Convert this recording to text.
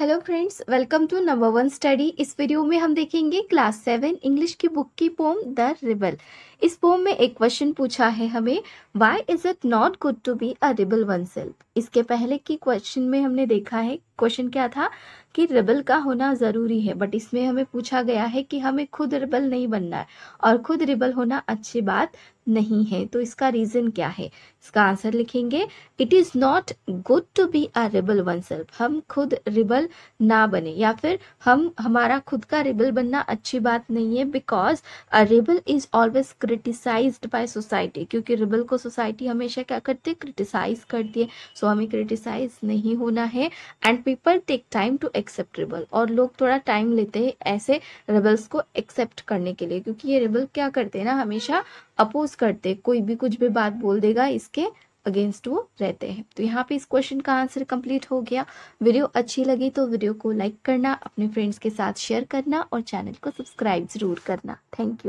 hello friends welcome to number one study इस video में हम देखेंगे क्लास सेवन इंग्लिश की बुक की पोम द रिबल इस पोम में एक क्वेश्चन पूछा है हमें why is it not good to be a rebel oneself इसके पहले की क्वेश्चन में हमने देखा है क्वेश्चन क्या था कि रिबल का होना ज़रूरी है बट इसमें हमें पूछा गया है कि हमें खुद रिबल नहीं बनना है और खुद रिबल होना अच्छी बात नहीं है तो इसका रीज़न क्या है इसका आंसर लिखेंगे it is not good to be a rebel oneself हम खुद रिबल ना बने या फिर हम हमारा खुद का रिबल बनना अच्छी बात नहीं है because a rebel is always criticise by society क्योंकि रिबल को सोसाइटी हमेशा क्या करती है क्रिटिसाइज करती है सो so, हमें क्रिटिसाइज नहीं होना है and people take time to accept rebel और लोग थोड़ा टाइम लेते हैं ऐसे रिबल्स को एक्सेप्ट करने के लिए क्योंकि ये रिबल क्या करते हैं ना हमेशा अपोज करते कोई भी कुछ भी बात बोल देगा इसके अगेंस्ट वो रहते हैं तो यहाँ पे इस क्वेश्चन का आंसर कंप्लीट हो गया वीडियो अच्छी लगी तो वीडियो को लाइक करना अपने फ्रेंड्स के साथ शेयर करना और चैनल को सब्सक्राइब जरूर करना थैंक यू